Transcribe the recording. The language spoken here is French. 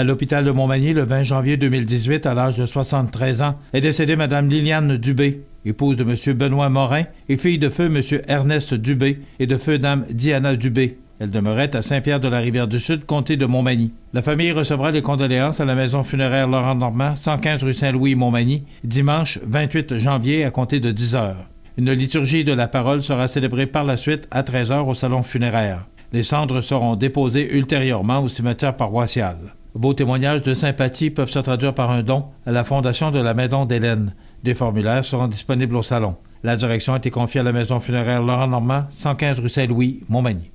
à l'hôpital de Montmagny le 20 janvier 2018 à l'âge de 73 ans est décédée Mme Liliane Dubé, épouse de M. Benoît Morin et fille de feu M. Ernest Dubé et de feu Dame Diana Dubé. Elle demeurait à Saint-Pierre-de-la-Rivière-du-Sud, comté de Montmagny. La famille recevra les condoléances à la maison funéraire Laurent Normand, 115 rue Saint-Louis, Montmagny, dimanche 28 janvier à compter de 10 heures. Une liturgie de la parole sera célébrée par la suite à 13 heures au salon funéraire. Les cendres seront déposées ultérieurement au cimetière paroissial. Vos témoignages de sympathie peuvent se traduire par un don à la Fondation de la Maison d'Hélène. Des formulaires seront disponibles au salon. La direction a été confiée à la Maison funéraire Laurent Normand, 115 rue Saint-Louis, Montmagny.